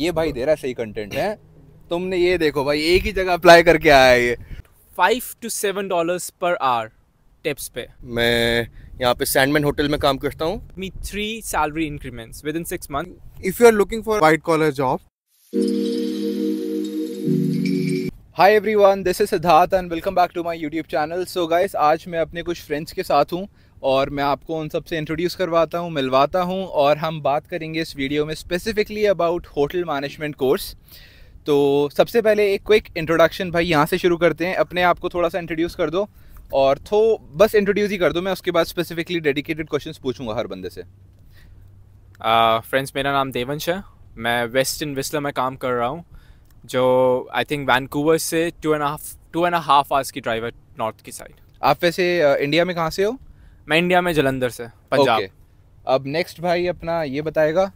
ये भाई दे रहा सही कंटेंट है तुमने ये देखो भाई एक ही जगह अप्लाई करके आया है ये five to seven dollar per hour tips पे मैं यहाँ पे सैंडमैन होटल में काम करता हूँ me three salary increments within six month if you are looking for white collar job hi everyone this is Siddharth and welcome back to my YouTube channel so guys आज मैं अपने कुछ friends के साथ हूँ और मैं आपको उन सबसे इंट्रोड्यूस करवाता हूँ मिलवाता हूँ और हम बात करेंगे इस वीडियो में specifically about hotel management course तो सबसे पहले एक क्विक इंट्रोडक्शन भाई यहाँ से शुरू करते हैं अपने आप को थोड़ा सा इंट्रोड्यूस कर दो और थो बस इंट्रोड्यूस ही कर दो मैं उसके बाद स्पेसिफिकली डेडिकेटेड क्वेश्चंस पूछूंगा हर बंदे से फ्रेंड्स uh, मेरा नाम देवंश है मैं वेस्टर्न विस्ला में काम कर रहा हूँ जो आई थिंक वैनकूवर से two and half two and half hours की ड्राइवर नॉर्थ की साइड आप वैसे इंडिया में कहाँ से हो मैं इंडिया में जलंधर से पंजाब okay. अब नेक्स्ट भाई अपना ये बताएगा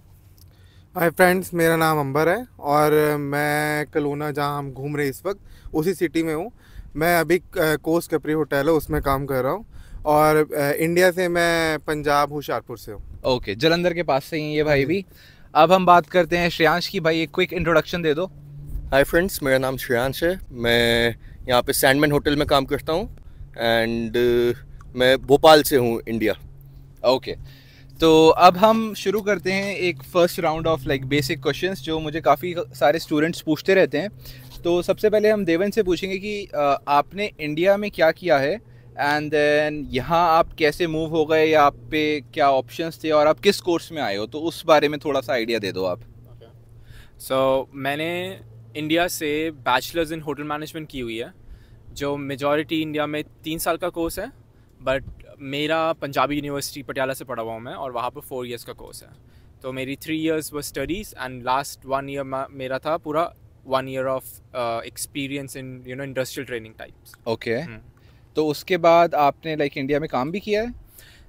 हाय फ्रेंड्स मेरा नाम अंबर है और मैं कलोना जहाँ हम घूम रहे इस वक्त उसी सिटी में हूँ मैं अभी कोस कपरी होटल है उसमें काम कर रहा हूँ और इंडिया से मैं पंजाब होशियारपुर से हूँ ओके okay, जलंधर के पास से ही ये भाई भी अब हम बात करते हैं श्रेयांश की भाई एक क्विक इंट्रोडक्शन दे दो हाय फ्रेंड्स मेरा नाम श्रेयांश है मैं यहाँ पे सैंडमैन होटल में काम करता हूँ एंड uh, मैं भोपाल से हूँ इंडिया ओके तो अब हम शुरू करते हैं एक first round of like basic questions जो मुझे काफ़ी सारे स्टूडेंट्स पूछते रहते हैं तो सबसे पहले हम देवन से पूछेंगे कि आपने इंडिया में क्या किया है एंड देन यहाँ आप कैसे मूव हो गए या आप पे क्या ऑप्शंस थे और आप किस कोर्स में आए हो तो उस बारे में थोड़ा सा आइडिया दे दो आप सो okay. so, मैंने इंडिया से बैचलर्स इन होटल मैनेजमेंट की हुई है जो मेजॉरिटी इंडिया में तीन साल का कोर्स है बट मेरा पंजाबी यूनिवर्सिटी पटियाला से पढ़ा हुआ हूँ मैं और वहाँ पर फोर ईयर्स का कोर्स है तो मेरी थ्री ईयर्स वो studies and last one year मेरा था पूरा one year of experience in you know industrial training types okay तो उसके बाद आपने लाइक like, इंडिया में काम भी किया है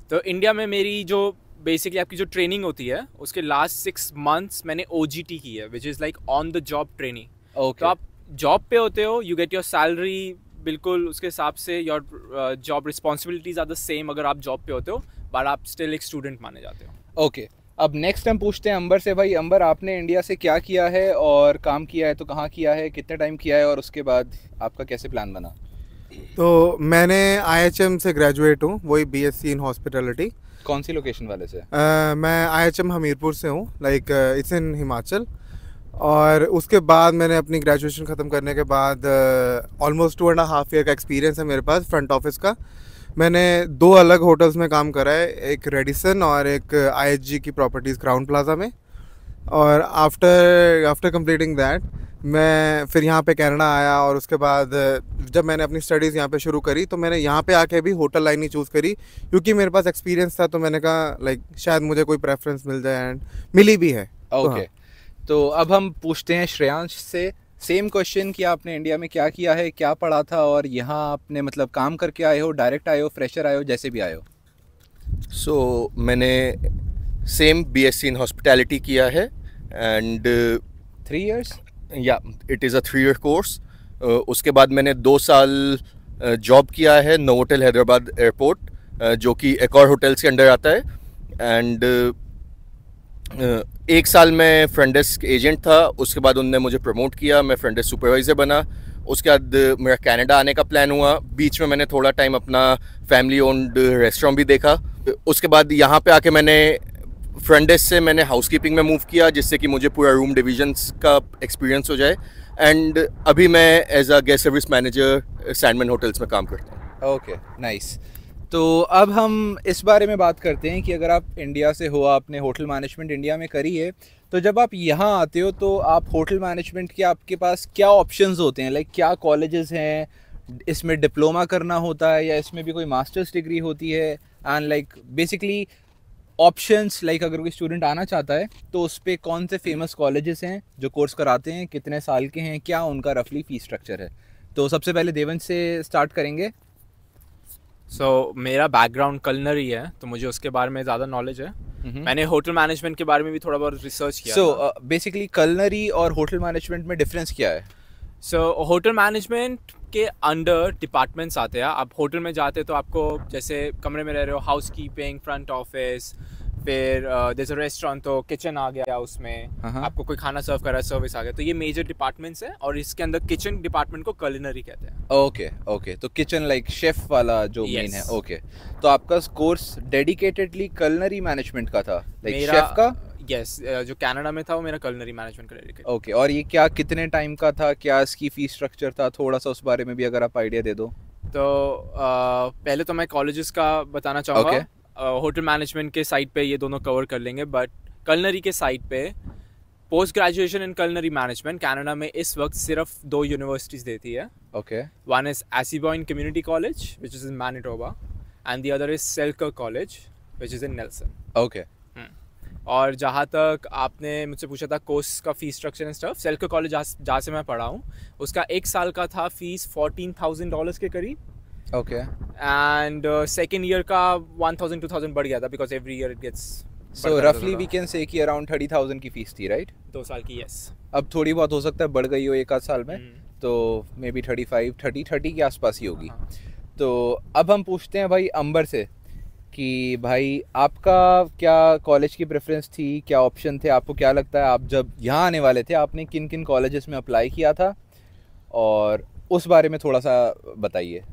तो इंडिया में मेरी जो बेसिकली आपकी जो ट्रेनिंग होती है उसके लास्ट सिक्स मंथ्स मैंने ओ जी टी की है which is like on the job training okay तो आप जॉब पे होते हो यू गेट योर सैलरी बिल्कुल उसके हिसाब से your job responsibilities are the same अगर आप जॉब पे होते हो बट आप स्टिल एक स्टूडेंट माने जाते हो ओके okay. अब नेक्स्ट टाइम पूछते हैं अंबर से भाई अंबर आपने इंडिया से क्या किया है और काम किया है तो कहाँ किया है कितने टाइम किया है और उसके बाद आपका कैसे प्लान बना तो मैंने आईएचएम से ग्रेजुएट हूँ वही बीएससी इन हॉस्पिटलिटी कौन सी लोकेशन वाले से uh, मैं आईएचएम हमीरपुर से हूँ लाइक इट्स इन हिमाचल और उसके बाद मैंने अपनी ग्रेजुएशन ख़त्म करने के बाद almost two and half year का एक्सपीरियंस है मेरे पास फ्रंट ऑफिस का मैंने दो अलग होटल्स में काम करा है एक रेडिसन और एक आईएचजी uh, की प्रॉपर्टीज़ क्राउन प्लाजा में और आफ्टर आफ्टर कंप्लीटिंग दैट मैं फिर यहाँ पे कैनेडा आया और उसके बाद uh, जब मैंने अपनी स्टडीज़ यहाँ पे शुरू करी तो मैंने यहाँ पे आके भी होटल लाइन ही चूज़ करी क्योंकि मेरे पास एक्सपीरियंस था तो मैंने कहा लाइक शायद मुझे कोई प्रेफरेंस मिल जाए एंड मिली भी है ओके okay. तो हाँ। तो अब हम पूछते हैं श्रेयांश से सेम क्वेश्चन कि आपने इंडिया में क्या किया है क्या पढ़ा था और यहाँ आपने मतलब काम करके आए हो डायरेक्ट आए हो फ्रेशर आए हो जैसे भी आए हो सो so, मैंने same B S C in hospitality किया है एंड थ्री ईयर्स या it is a three year course उसके बाद मैंने दो साल जॉब uh, किया है नोवोटल हैदराबाद एयरपोर्ट uh, जो कि एक और होटल्स के अंडर आता है एंड एक साल मैं फ्रंट डेस्क एजेंट था उसके बाद उनने मुझे प्रमोट किया मैं फ्रंट डेस्क सुपरवाइज़र बना उसके बाद मेरा कनाडा आने का प्लान हुआ बीच में मैंने थोड़ा टाइम अपना फैमिली ओन्ड रेस्टोरेंट भी देखा उसके बाद यहाँ पे आके मैंने फ्रंट डेस्क से मैंने हाउसकीपिंग में मूव किया जिससे कि मुझे पूरा रूम डिविजन्स का एक्सपीरियंस हो जाए एंड अभी मैं as a guest service manager Sandman hotels में काम करता हूँ ओके नाइस तो अब हम इस बारे में बात करते हैं कि अगर आप इंडिया से हो आपने होटल मैनेजमेंट इंडिया में करी है तो जब आप यहाँ आते हो तो आप होटल मैनेजमेंट के आपके पास क्या ऑप्शंस होते हैं लाइक क्या कॉलेजेस हैं इसमें डिप्लोमा करना होता है या इसमें भी कोई मास्टर्स डिग्री होती है and like basically options like अगर कोई स्टूडेंट आना चाहता है तो उस पर कौन से फेमस कॉलेजेस हैं जो कोर्स कराते हैं कितने साल के हैं क्या उनका रफली फ़ी स्ट्रक्चर है तो सबसे पहले देवंश से स्टार्ट करेंगे सो so, मेरा बैकग्राउंड कलनरी है तो मुझे उसके बारे में ज़्यादा नॉलेज है mm-hmm. मैंने होटल मैनेजमेंट के बारे में भी थोड़ा बहुत रिसर्च किया सो बेसिकली कलनरी और होटल मैनेजमेंट में डिफरेंस क्या है सो होटल मैनेजमेंट के अंडर डिपार्टमेंट्स आते हैं आप होटल में जाते तो आपको जैसे कमरे में रह रहे हो हाउस कीपिंग फ्रंट ऑफिस फिर जैसे रेस्टोरेंट तो किचन आ गया उसमें हाँ, हाँ। आपको कोई खाना सर्व करा सर्विस आ गया तो ये मेजर डिपार्टमेंट्स है और इसके अंदर किचन डिपार्टमेंट को कलिनरी कहते हैं ओके ओके तो किचन लाइक शेफ वाला जो मेन yes. है ओके okay. तो आपका कोर्स डेडिकेटेडली कलिनरी मैनेजमेंट का था लाइक शेफ का यस yes, जो कनाडा में था वो मेरा कलनरी मैनेजमेंट का डेडिकेट ओके और ये क्या कितने टाइम का था क्या इसकी फीस स्ट्रक्चर था थोड़ा सा उस बारे में भी अगर आप आइडिया दे दो तो आ, पहले तो मैं कॉलेजेस का बताना चाहूँगा okay. होटल मैनेजमेंट के साइड पे ये दोनों कवर कर लेंगे बट कलनरी के साइड पे post graduation in culinary management Canada में इस वक्त सिर्फ दो यूनिवर्सिटीज़ देती है okay one is Assiniboine community college which is in Manitoba and the other is Selkirk college which is in Nelson okay और जहाँ तक आपने मुझसे पूछा था कोर्स का fees structure and stuff Selkirk college जहाँ से मैं पढ़ा हूँ उसका एक साल का था फीस फोर्टीन थाउजेंड डॉलर्स के करीब ओके एंड सेकेंड ईयर का वन थाउजेंड टू थाउजेंड बढ़ गया था because every year it gets so रफली we can say around thirty thousand की फीस थी राइट दो साल की यस अब थोड़ी बहुत हो सकता है बढ़ गई हो एक आध साल में हम्म। तो maybe thirty five thirty thirty के आसपास ही हाँ, होगी हाँ। तो अब हम पूछते हैं भाई अंबर से कि भाई आपका क्या कॉलेज की प्रेफरेंस थी क्या ऑप्शन थे आपको क्या लगता है आप जब यहाँ आने वाले थे आपने किन किन कॉलेजेस में अप्लाई किया था और उस बारे में थोड़ा सा बताइए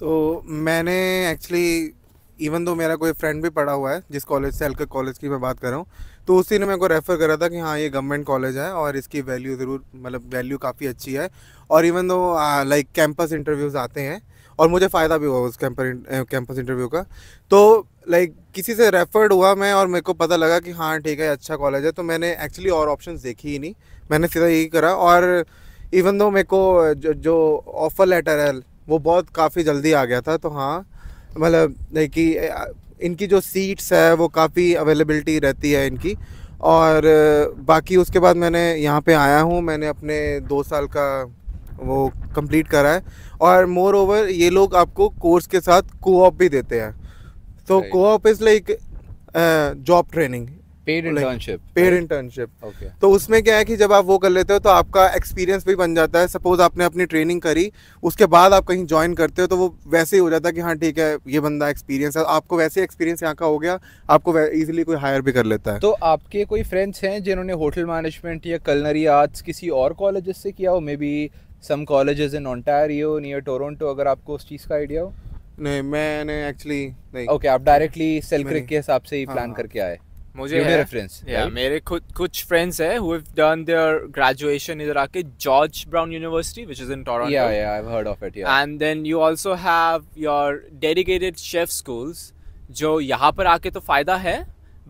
तो मैंने एक्चुअली इवन दो मेरा कोई फ्रेंड भी पढ़ा हुआ है जिस कॉलेज से हल्का कॉलेज की मैं बात कर रहा हूँ तो उसी ने मेरे को रेफ़र करा था कि हाँ ये गवर्नमेंट कॉलेज है और इसकी वैल्यू ज़रूर मतलब वैल्यू काफ़ी अच्छी है और even though like campus interviews आते हैं और मुझे फ़ायदा भी हुआ उस कैंपर कैंपस इंटरव्यू का तो लाइक किसी से रेफर्ड हुआ मैं और मेरे को पता लगा कि हाँ ठीक है अच्छा कॉलेज है तो मैंने एक्चुअली और ऑप्शन देखी ही नहीं मैंने सीधा यही करा और इवन दो मेरे को जो, जो ऑफ़र लेटर है वो बहुत काफ़ी जल्दी आ गया था तो हाँ मतलब कि इनकी जो सीट्स है वो काफ़ी अवेलेबिलिटी रहती है इनकी और बाकी उसके बाद मैंने यहाँ पे आया हूँ मैंने अपने दो साल का वो कंप्लीट करा है और मोर ओवर ये लोग आपको कोर्स के साथ कोऑप भी देते हैं तो coop is like job training paid internship paid internship okay तो उसमें क्या है कि जब आप वो कर लेते हो तो आपका एक्सपीरियंस भी बन जाता है सपोज आपने अपनी ट्रेनिंग करी उसके बाद आप कहीं ज्वाइन करते हो तो वो वैसे ही हो जाता है कि हाँ ठीक है ये बंदा एक्सपीरियंस है आपको वैसे एक्सपीरियंस यहाँ का हो गया आपको ईजिली कोई हायर भी कर लेता है तो आपके कोई फ्रेंड्स हैं जिन्होंने होटल मैनेजमेंट या कलनरी आर्ट्स किसी और कॉलेज से किया हो maybe some colleges in Ontario near Toronto अगर आपको उस चीज़ का आइडिया हो नहीं मैंने एक्चुअली नहीं ओके okay, आप डायरेक्टली सेलक्रिक के हिसाब से ही हाँ, प्लान हाँ, करके आए मुझे है रेफरेंस या मेरे खुद कुछ फ्रेंड्स है who have done their graduation इधर आके George Brown university which is in Toronto yeah yeah I have heard of it yeah and then you also have your dedicated chef schools जो यहां पर आके तो फायदा है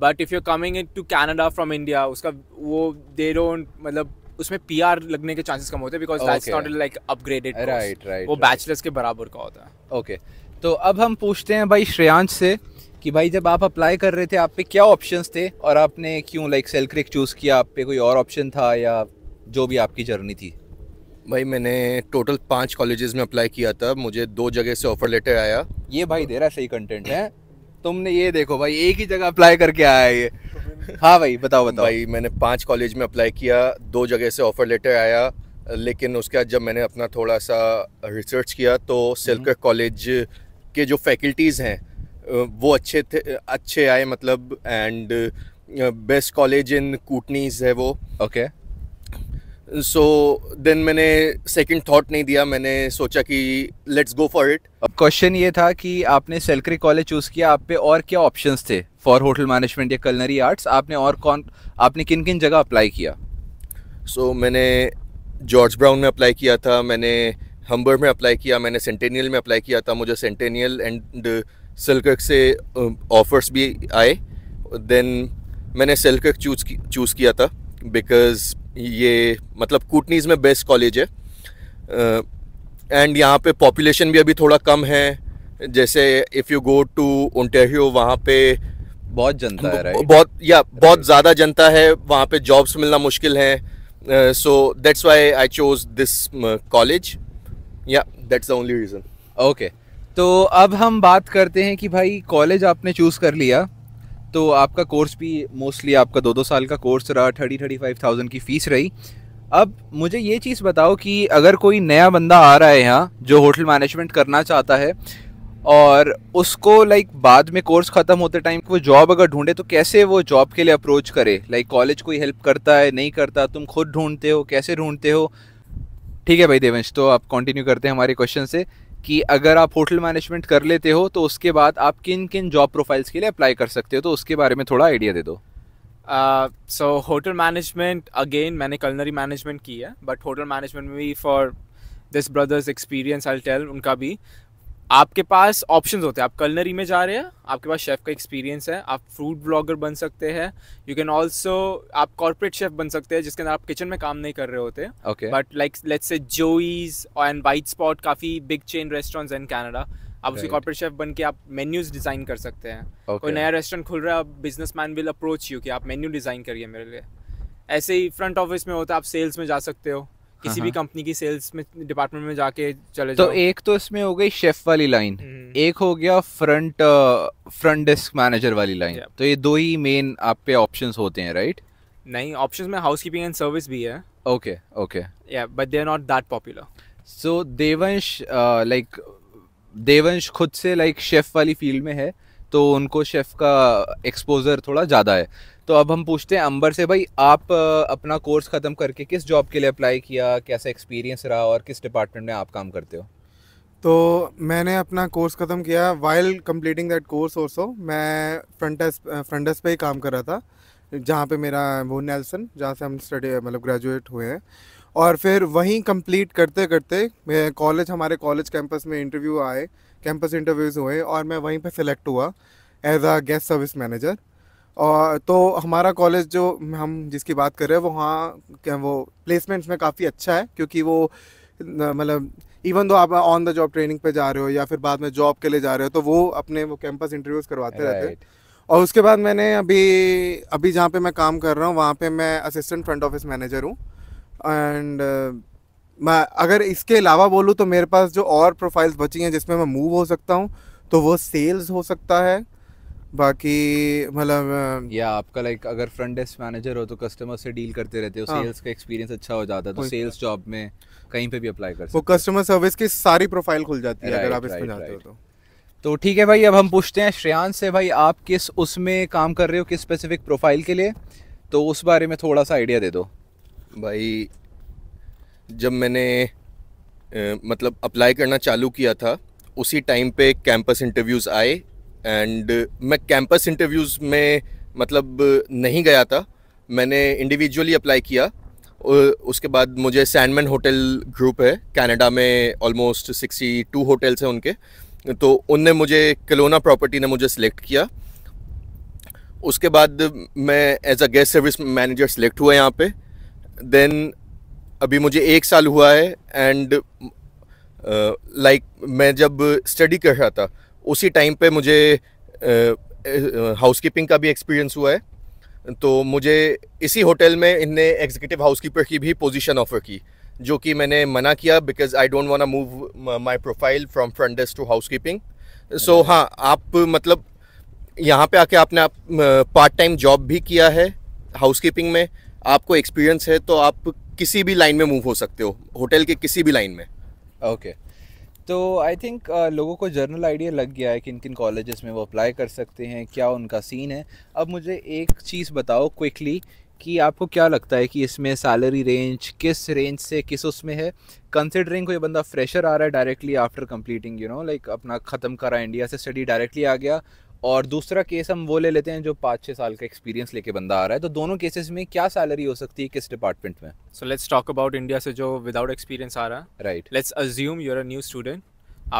but if you are coming into Canada from India उसका वो they don't मतलब उसमें पीआर लगने के चांसेस कम होते हैं because that's not like upgraded right right वो बैचलर्स के बराबर का होता है ओके okay. तो अब हम पूछते हैं भाई श्रेयांश से कि भाई जब आप अप्लाई कर रहे थे आप पे क्या ऑप्शंस थे और आपने क्यों लाइक सेल क्रिक चूज़ किया आप पे कोई और ऑप्शन था या जो भी आपकी जर्नी थी भाई मैंने टोटल पाँच कॉलेजेस में अप्लाई किया था मुझे दो जगह से ऑफर लेटर आया ये भाई दे रहा सही कंटेंट है तुमने ये देखो भाई एक ही जगह अप्लाई करके आया ये हाँ भाई बताओ बताओ भाई मैंने पांच कॉलेज में अप्लाई किया दो जगह से ऑफर लेटर आया लेकिन उसके बाद जब मैंने अपना थोड़ा सा रिसर्च किया तो सिल्कर कॉलेज के जो फैकल्टीज़ हैं वो अच्छे थे अच्छे आए मतलब and best college in Kootenays है वो ओके सो देन मैंने सेकंड थॉट नहीं दिया मैंने सोचा कि let's go for it question ये था कि आपने सेलकरी कॉलेज चूज़ किया आप पे और क्या ऑप्शंस थे फॉर होटल मैनेजमेंट या कलनरी आर्ट्स आपने और कौन आपने किन किन जगह अप्लाई किया सो so, मैंने जॉर्ज ब्राउन में अप्लाई किया था मैंने हम्बर में अप्लाई किया मैंने सेंटेनियल में अप्लाई किया था मुझे सेंटेनियल एंड सिल्क से ऑफर्स um, भी आए देन मैंने सिल्क चूज की चूज़ किया था बिकॉज़ ये मतलब कूटनीज़ में बेस्ट कॉलेज है एंड uh, यहाँ पे पॉपुलेशन भी अभी थोड़ा कम है जैसे if you go to Ontario वहाँ पे बहुत जनता है right? बहुत या yeah, बहुत ज़्यादा जनता है वहाँ पे जॉब्स मिलना मुश्किल है so that's why I chose this college yeah that's the only reason okay तो अब हम बात करते हैं कि भाई कॉलेज आपने चूज़ कर लिया तो आपका कोर्स भी मोस्टली आपका दो दो साल का कोर्स रहा थर्टी थर्टी फाइव थाउजेंड की फ़ीस रही अब मुझे ये चीज़ बताओ कि अगर कोई नया बंदा आ रहा है यहाँ जो होटल मैनेजमेंट करना चाहता है और उसको लाइक बाद में कोर्स ख़त्म होते टाइम वो जॉब अगर ढूंढे तो कैसे वो जॉब के लिए अप्रोच करे लाइक कॉलेज कोई हेल्प करता है नहीं करता तुम खुद ढूंढते हो कैसे ढूंढते हो ठीक है भाई देवंश तो आप कंटिन्यू करते हैं हमारे क्वेश्चन से कि अगर आप होटल मैनेजमेंट कर लेते हो तो उसके बाद आप किन किन जॉब प्रोफाइल्स के लिए अप्लाई कर सकते हो तो उसके बारे में थोड़ा आइडिया दे दो सो होटल मैनेजमेंट अगेन मैंने कलनरी मैनेजमेंट की है बट होटल मैनेजमेंट में भी for this brothers experience I tell उनका भी आपके पास ऑप्शन होते हैं आप कलनरी में जा रहे हैं आपके पास शेफ़ का एक्सपीरियंस है आप फूड ब्लॉगर बन सकते हैं यू कैन ऑल्सो आप कॉर्पोरेट शेफ़ बन सकते हैं जिसके अंदर आप किचन में काम नहीं कर रहे होते okay but like let's say Joey's and White Spot काफ़ी big chain restaurants in Canada आप right. उसके कॉर्पोरेट शेफ बन के आप मेन्यूज डिज़ाइन कर सकते हैं okay. कोई नया रेस्टोरेंट खुल रहा है आप businessman will approach you कि आप मेन्यू डिज़ाइन करिए मेरे लिए ऐसे ही फ्रंट ऑफिस में होता है आप सेल्स में जा सकते हो किसी हाँ, भी हाँ। कंपनी की सेल्स में डिपार्टमेंट में जाके चले तो जाओ। एक तो इसमें हो गई शेफ वाली लाइन हम्म। एक हो गया फ्रंट फ्रंट डेस्क मैनेजर वाली लाइन तो ये दो ही मेन आप पे ऑप्शन होते हैं राइट नहीं ऑप्शन में हाउस कीपिंग एंड सर्विस भी है okay okay yeah but they are not that popular so Devansh like Devansh खुद से लाइक like, शेफ वाली फील्ड में है तो उनको शेफ का एक्सपोजर थोड़ा ज़्यादा है तो अब हम पूछते हैं अंबर से भाई आप अपना कोर्स ख़त्म करके किस जॉब के लिए अप्लाई किया कैसा एक्सपीरियंस रहा और किस डिपार्टमेंट में आप काम करते हो तो मैंने अपना कोर्स ख़त्म किया while completing that course also मैं फ्रंट फ्रंट पे ही काम कर रहा था जहाँ पे मेरा वो नेल्सन जहाँ से हम स्टडी मतलब ग्रेजुएट हुए हैं और फिर वहीं कंप्लीट करते करते कॉलेज हमारे कॉलेज कैंपस में इंटरव्यू आए कैंपस इंटरव्यूज़ हुए और मैं वहीं पर सिलेक्ट हुआ as a guest service manager और तो हमारा कॉलेज जो हम जिसकी बात कर रहे हैं वो हाँ क्या वो प्लेसमेंट्स में काफ़ी अच्छा है क्योंकि वो मतलब इवन दो आप ऑन द जॉब ट्रेनिंग पे जा रहे हो या फिर बाद में जॉब के लिए जा रहे हो तो वो अपने वो कैंपस इंटरव्यूज़ करवाते right. रहते हैं और उसके बाद मैंने अभी अभी जहाँ पे मैं काम कर रहा हूँ वहाँ पे मैं असिस्टेंट फ्रंट ऑफिस मैनेजर हूँ एंड मैं अगर इसके अलावा बोलूँ तो मेरे पास जो और प्रोफाइल्स बची हैं जिसमें मैं मूव हो सकता हूँ तो वो सेल्स हो सकता है बाकी मतलब या आपका लाइक अगर फ्रंट डेस्क मैनेजर हो तो कस्टमर से डील करते रहते हो सेल्स हाँ। का एक्सपीरियंस अच्छा हो जाता है तो सेल्स जॉब में कहीं पे भी अप्लाई कर सकते वो कस्टमर सर्विस की सारी प्रोफाइल खुल जाती है अगर आप इसमें जाते हो तो तो ठीक है भाई अब हम पूछते हैं श्रेयान से भाई आप किस उसमें काम कर रहे हो किस स्पेसिफिक प्रोफाइल के लिए तो उस बारे में थोड़ा सा आइडिया दे दो भाई जब मैंने ए, मतलब अप्लाई करना चालू किया था उसी टाइम पे कैंपस इंटरव्यूज़ आए एंड uh, मैं कैंपस इंटरव्यूज़ में मतलब uh, नहीं गया था मैंने इंडिविजुअली अप्लाई किया उसके बाद मुझे सैंडमैन होटल ग्रुप है कनाडा में ऑलमोस्ट सिक्सटी टू होटल्स हैं उनके तो उनने मुझे कलोना प्रॉपर्टी ने मुझे सिलेक्ट किया उसके बाद मैं as a guest service manager select हुआ यहाँ पे देन अभी मुझे एक साल हुआ है एंड लाइक uh, like, मैं जब स्टडी कर रहा था उसी टाइम पे मुझे हाउस कीपिंग का भी एक्सपीरियंस हुआ है तो मुझे इसी होटल में इनने एग्जीक्यूटिव हाउस कीपर की भी पोजीशन ऑफ़र की जो कि मैंने मना किया because I don't to move my profile from front desk to housekeeping सो हाँ आप मतलब यहाँ पे आके आपने आप पार्ट टाइम जॉब भी किया है हाउस कीपिंग में आपको एक्सपीरियंस है तो आप किसी भी लाइन में मूव हो सकते हो होटल के किसी भी लाइन में ओके okay. तो आई थिंक uh, लोगों को जर्नल आइडिया लग गया है कि किन किन कॉलेजेस में वो अप्लाई कर सकते हैं क्या उनका सीन है अब मुझे एक चीज़ बताओ क्विकली कि आपको क्या लगता है कि इसमें सैलरी रेंज किस रेंज से किस उसमें है कंसिडरिंग कोई बंदा फ्रेशर आ रहा है directly after completing you know like अपना ख़त्म करा इंडिया से स्टडी डायरेक्टली आ गया और दूसरा केस हम वो ले लेते हैं जो पाँच छः साल का एक्सपीरियंस लेके बंदा आ रहा है तो दोनों केसेस में क्या सैलरी हो सकती है किस डिपार्टमेंट में so let's talk about India से जो विदाउट एक्सपीरियंस आ रहा है right let's assume you're a new student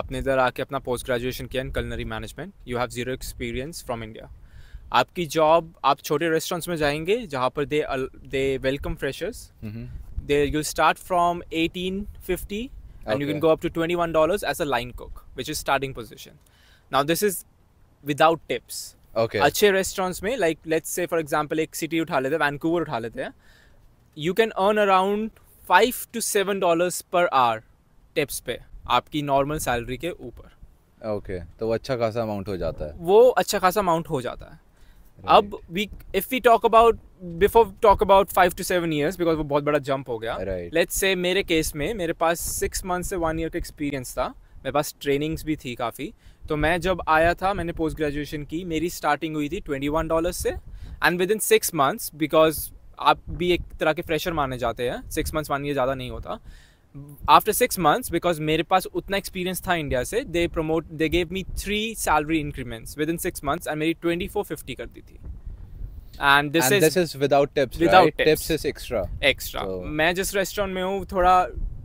आपने इधर आके अपना पोस्ट ग्रेजुएशन किया in culinary management you have zero experience from India आपकी जॉब आप छोटे रेस्टोरेंट्स में जाएंगे जहाँ पर they they welcome freshers they you start from eighteen fifty and you can go up to twenty one dollar as a line cook which is starting position now this is without tips okay अच्छे restaurants में like let's say for example एक city उठा लेते हैं Vancouver उठा लेते हैं you can earn around five to seven dollars per hour tips पे आपकी नॉर्मल सैलरी के ऊपर ओके okay, तो वो अच्छा खासा अमाउंट हो जाता है वो अच्छा खासा अमाउंट हो जाता है right. अब we if we talk about before talk about five to seven years because वो बहुत बड़ा जंप हो गया लेट्स से मेरे केस में मेरे पास सिक्स मंथ से वन ईयर का एक्सपीरियंस था मेरे पास ट्रेनिंग्स भी थी काफ़ी तो मैं जब आया था मैंने पोस्ट ग्रेजुएशन की मेरी स्टार्टिंग हुई थी ट्वेंटी वन डॉलर से and within six months because आप भी एक तरह के फ्रेशर माने जाते हैं सिक्स मंथ्स मानिए ज़्यादा नहीं होता आफ्टर सिक्स मंथ्स बिकॉज मेरे पास उतना एक्सपीरियंस था इंडिया से they promote they gave me three salary increments within six months and मेरी ट्वेंटी फोर फिफ्टी कर दी थी and this is this is without tips without tips is extra extra मैं जिस रेस्टोरेंट में हूँ थोड़ा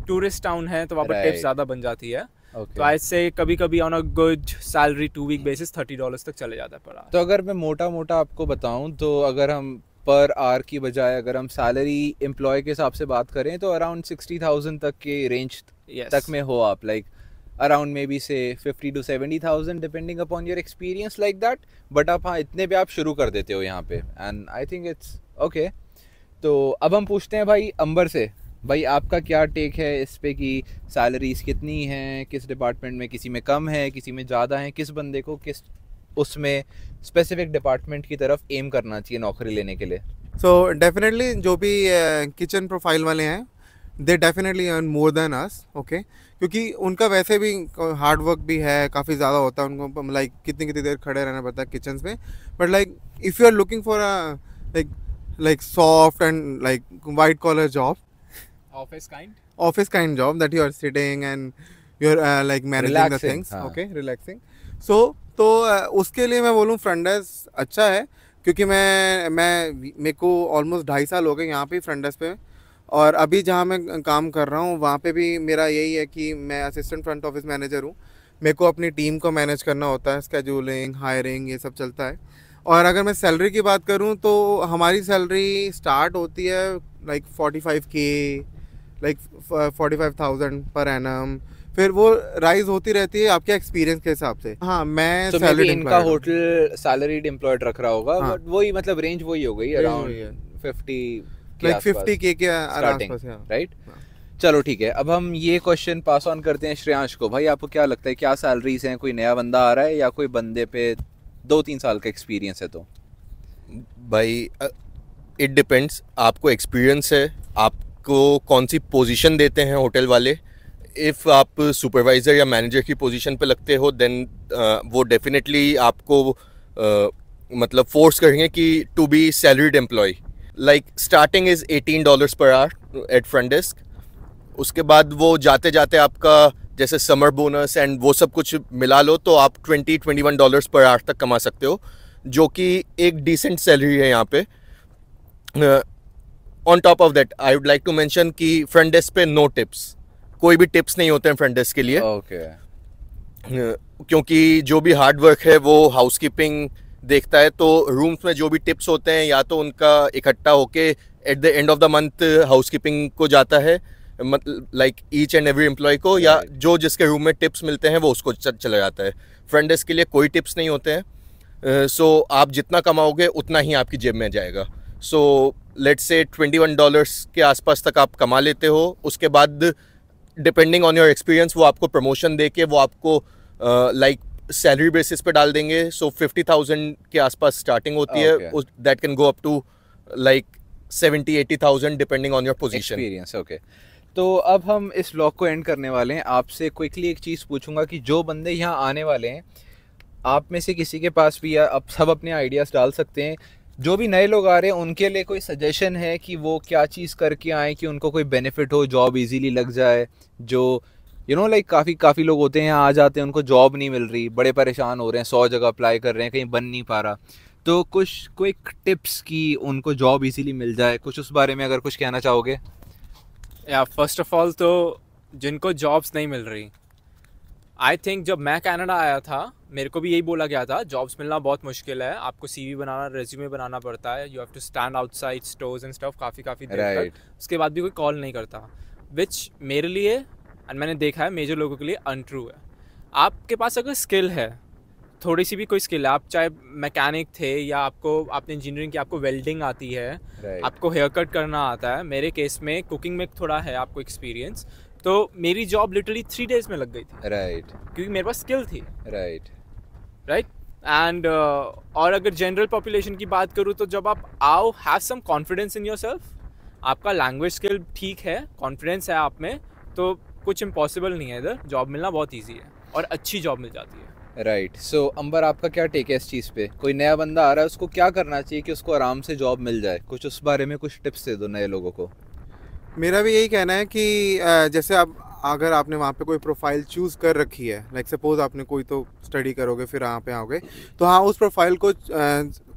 टूरिस्ट टाउन है तो वहाँ पर टिप्स ज़्यादा बन जाती है तो आई से कभी कभी on a good salary two week basis thirty dollar तक चले जाता है तो अगर मैं मोटा मोटा आपको बताऊँ तो अगर हम पर आर की बजाय अगर हम सैलरी एम्प्लॉय के हिसाब से बात करें तो अराउंड सिक्सटी थाउजेंड तक के रेंज yes. तक में हो आप लाइक अराउंड मे बी से fifty to seventy thousand depending upon your experience like that but आप हाँ इतने पे आप शुरू कर देते हो यहाँ पे and I think it's okay तो अब हम पूछते हैं भाई अंबर से भाई आपका क्या टेक है इस पे कि सैलरीज कितनी हैं किस डिपार्टमेंट में किसी में कम है किसी में ज़्यादा है किस बंदे को किस उसमें स्पेसिफिक डिपार्टमेंट की तरफ एम करना चाहिए नौकरी लेने के लिए सो so, डेफिनेटली जो भी किचन uh, प्रोफाइल वाले हैं they definitely earn more than us okay क्योंकि उनका वैसे भी हार्ड वर्क भी है काफ़ी ज़्यादा होता है उनको लाइक मतलब like, कितनी कितनी देर खड़े रहना पड़ता है किचन में but like if you are looking for a like like soft and like white collar job office kind office kind job that you are sitting and are uh, like managing relaxing, the things हाँ. okay relaxing so तो uh, उसके लिए मैं बोलूँ front desk अच्छा है क्योंकि मैं मैं मेरे को ऑलमोस्ट ढाई साल हो गए यहाँ पे फ्रंट डेस्क पे और अभी जहाँ मैं काम कर रहा हूँ वहाँ पे भी मेरा यही है कि मैं असिस्टेंट फ्रंट ऑफिस मैनेजर हूँ मेरे को अपनी टीम को मैनेज करना होता है स्केजूलिंग हायरिंग ये सब चलता है और अगर मैं सैलरी की बात करूँ तो हमारी सैलरी स्टार्ट होती है like forty five K like forty five thousand per annum फिर वो राइज होती रहती है आपके एक्सपीरियंस के हिसाब से हाँ मैं so इनका होटल सैलरीड एम्प्लॉयड रख रहा होगा हाँ. वही मतलब रेंज वही हो गई around like fifty K right हाँ। हाँ। चलो ठीक है अब हम ये क्वेश्चन पास ऑन करते हैं श्रेयांश को भाई आपको क्या लगता है क्या सैलरीज हैं कोई नया बंदा आ रहा है या कोई बंदे पे दो तीन साल का एक्सपीरियंस है तो भाई इट डिपेंड्स आपको एक्सपीरियंस है आप आपको कौन सी पोजीशन देते हैं होटल वाले इफ़ आप सुपरवाइज़र या मैनेजर की पोजीशन पे लगते हो देन वो डेफिनेटली आपको आ, मतलब फोर्स करेंगे कि to be salaried employee like starting is eighteen dollars per hour at front desk उसके बाद वो जाते जाते आपका जैसे समर बोनस एंड वो सब कुछ मिला लो तो आप twenty twenty one dollars per hour तक कमा सकते हो जो कि एक डिसेंट सैलरी है यहाँ पे on top of that I would like to mention कि फ्रंट डेस्क पे नो टिप्स कोई भी टिप्स नहीं होते हैं फ्रंट डेस्क के लिए ओके क्योंकि जो भी हार्ड वर्क है वो हाउसकीपिंग देखता है तो रूम्स में जो भी टिप्स होते हैं या तो उनका इकट्ठा होके at the end of the month housekeeping को जाता है like each and every employee को या जो जिसके रूम में टिप्स मिलते हैं वो उसको चला जाता है फ्रंट डेस्क के लिए कोई टिप्स नहीं होते हैं सो uh, so, आप जितना कमाओगे उतना ही आपकी जेब में जाएगा so so, let say twenty one dollars के आसपास तक आप कमा लेते हो उसके बाद डिपेंडिंग ऑन योर एक्सपीरियंस वो आपको प्रमोशन दे के वो आपको लाइक सैलरी बेसिस पे डाल देंगे सो फिफ्टी थाउजेंड के आसपास स्टार्टिंग होती है that can go up to like seventy eighty thousand depending on your position experience okay तो अब हम इस ब्लॉग को एंड करने वाले हैं आपसे क्विकली एक चीज़ पूछूंगा कि जो बंदे यहाँ आने वाले हैं आप में से किसी के पास भी या आप सब अपने आइडियाज़ डाल सकते हैं जो भी नए लोग आ रहे हैं उनके लिए कोई सजेशन है कि वो क्या चीज़ करके आएँ कि उनको कोई बेनिफिट हो जॉब इजीली लग जाए जो यू नो लाइक काफ़ी काफ़ी लोग होते हैं आ जाते हैं उनको जॉब नहीं मिल रही बड़े परेशान हो रहे हैं सौ जगह अप्लाई कर रहे हैं कहीं बन नहीं पा रहा तो कुछ कोई टिप्स कि उनको जॉब इजीली मिल जाए कुछ उस बारे में अगर कुछ कहना चाहोगे या फर्स्ट ऑफ ऑल तो जिनको जॉब्स नहीं मिल रही आई थिंक जब मैं कनाडा आया था मेरे को भी यही बोला गया था जॉब्स मिलना बहुत मुश्किल है आपको सीवी बनाना रेज्यूमे बनाना पड़ता है you have to stand outside stores and stuff काफ़ी काफ़ी देर right. तक उसके बाद भी कोई कॉल नहीं करता विच मेरे लिए एंड मैंने देखा है मेजर लोगों के लिए अनट्रू है आपके पास अगर स्किल है थोड़ी सी भी कोई स्किल है आप चाहे मैकेनिक थे या आपको आपने इंजीनियरिंग की आपको वेल्डिंग आती है right. आपको हेयर कट करना आता है मेरे केस में कुकिंग में थोड़ा है आपको एक्सपीरियंस तो मेरी जॉब लिटरली थ्री डेज में लग गई थी राइट right. क्योंकि मेरे पास स्किल थी राइट राइट एंड और अगर जनरल पॉपुलेशन की बात करूँ तो जब आप आओ have some confidence in yourself आपका लैंग्वेज स्किल ठीक है कॉन्फिडेंस है आप में तो कुछ इम्पॉसिबल नहीं है इधर जॉब मिलना बहुत ईजी है और अच्छी जॉब मिल जाती है राइट सो अंबर आपका क्या टेक है इस चीज़ पे कोई नया बंदा आ रहा है उसको क्या करना चाहिए कि उसको आराम से जॉब मिल जाए कुछ उस बारे में कुछ टिप्स दे दो नए लोगों को मेरा भी यही कहना है कि जैसे आप अगर आपने वहाँ पे कोई प्रोफाइल चूज़ कर रखी है लाइक like सपोज़ आपने कोई तो स्टडी करोगे फिर यहाँ पे आओगे तो हाँ उस प्रोफाइल को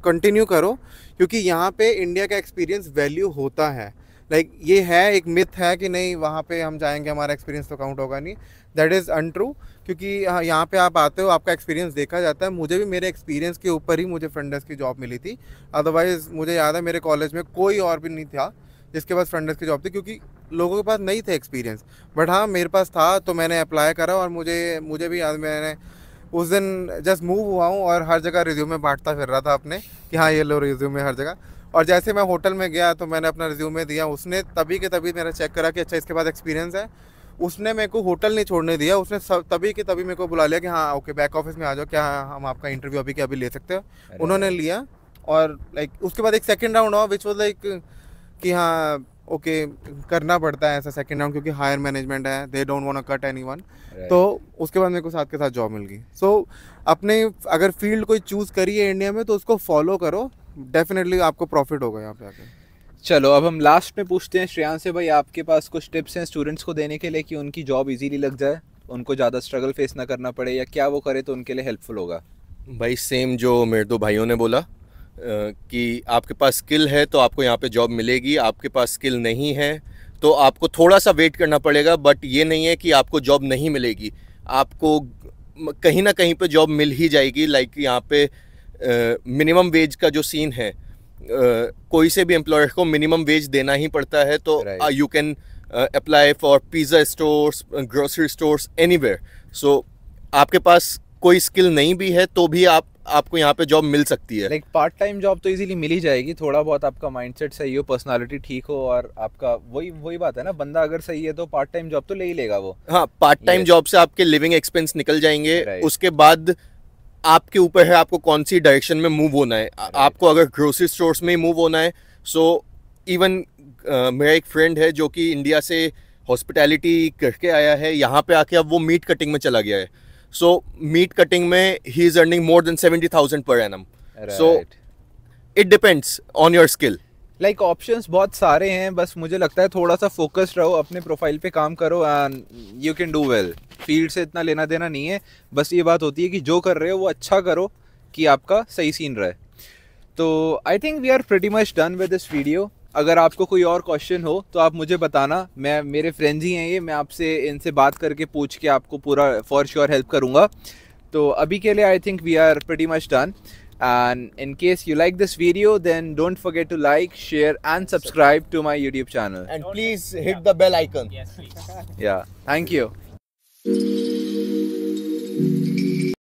कंटिन्यू करो क्योंकि यहाँ पे इंडिया का एक्सपीरियंस वैल्यू होता है लाइक like, ये है एक मिथ है कि नहीं वहाँ पे हम जाएंगे हमारा एक्सपीरियंस तो काउंट होगा नहीं दैट इज़ अनट्रू क्योंकि हाँ, यहाँ पे आप आते हो आपका एक्सपीरियंस देखा जाता है मुझे भी मेरे एक्सपीरियंस के ऊपर ही मुझे फ्रेंडर्स की जॉब मिली थी अदरवाइज़ मुझे याद है मेरे कॉलेज में कोई और भी नहीं था जिसके पास फ्रंट डेस्क की जॉब थी क्योंकि लोगों के पास नहीं थे एक्सपीरियंस बट हाँ मेरे पास था तो मैंने अप्लाई करा और मुझे मुझे भी याद मैंने उस दिन जस्ट मूव हुआ हूँ और हर जगह रिज्यूम में बांटता फिर रहा था अपने कि हाँ ये लो रिज्यूम में हर जगह और जैसे मैं होटल में गया तो मैंने अपना रिज्यूम में दिया उसने तभी के तभी मेरा चेक करा कि अच्छा इसके पास एक्सपीरियंस है उसने मेरे को होटल नहीं छोड़ने दिया उसने सब तभी के तभी मेरे को बुला लिया कि हाँ ओके बैक ऑफिस में आ जाओ क्या हम आपका इंटरव्यू अभी के अभी ले सकते हो उन्होंने लिया और लाइक उसके बाद एक सेकेंड राउंड हुआ विच वॉज लाइक कि हाँ ओके okay, करना पड़ता है ऐसा सेकंड राउंड क्योंकि हायर मैनेजमेंट है they don't want cut anyone तो उसके बाद मेरे को साथ के साथ जॉब मिल गई सो so, अपने अगर फील्ड कोई चूज़ करी है इंडिया में तो उसको फॉलो करो डेफिनेटली आपको प्रॉफिट होगा यहाँ पे आके चलो अब हम लास्ट में पूछते हैं श्रेयांश से भाई आपके पास कुछ टिप्स हैं स्टूडेंट्स को देने के लिए कि उनकी जॉब इजीली लग जाए उनको ज़्यादा स्ट्रगल फेस ना करना पड़े या क्या वो करे तो उनके लिए हेल्पफुल होगा भाई सेम जो मेरे दो भाइयों ने बोला कि आपके पास स्किल है तो आपको यहाँ पे जॉब मिलेगी आपके पास स्किल नहीं है तो आपको थोड़ा सा वेट करना पड़ेगा बट ये नहीं है कि आपको जॉब नहीं मिलेगी आपको कहीं ना कहीं पे जॉब मिल ही जाएगी लाइक यहाँ पे मिनिमम वेज का जो सीन है कोई से भी एम्प्लॉयर को मिनिमम वेज देना ही पड़ता है तो you can apply for pizza stores grocery stores any so आपके पास कोई स्किल नहीं भी है तो भी आप आपको यहाँ पे जॉब मिल सकती है लाइक पार्ट टाइम जॉब तो इजीली मिल ही जाएगी थोड़ा बहुत आपका माइंडसेट सही हो पर्सनालिटी ठीक हो और आपका वही वही बात है ना बंदा अगर सही है तो पार्ट टाइम जॉब तो ले ही लेगा वो हाँ पार्ट टाइम जॉब से आपके लिविंग एक्सपेंस निकल जाएंगे उसके बाद आपके ऊपर है आपको कौन सी डायरेक्शन में मूव होना है आपको अगर ग्रोसरी स्टोर्स में मूव होना है सो इवन मेरा एक फ्रेंड है जो कि इंडिया से हॉस्पिटैलिटी करके आया है यहाँ पे आके अब वो मीट कटिंग में चला गया है मीट कटिंग में ही is earning more than seventy thousand per annum so it depends on your skill like option बहुत सारे हैं बस मुझे लगता है थोड़ा सा फोकस रहो अपने प्रोफाइल पे काम करो and you can do well field से इतना लेना देना नहीं है बस ये बात होती है कि जो कर रहे हो वो अच्छा करो कि आपका सही सीन रहे तो I think we are pretty much done with this video अगर आपको कोई और क्वेश्चन हो तो आप मुझे बताना मैं मेरे फ्रेंड्स ही हैं ये मैं आपसे इनसे बात करके पूछ के आपको पूरा फॉर श्योर हेल्प करूँगा तो अभी के लिए I think we are pretty much done and in case you like this video then don't forget to like share and subscribe to my YouTube channel and please hit the bell icon या thank you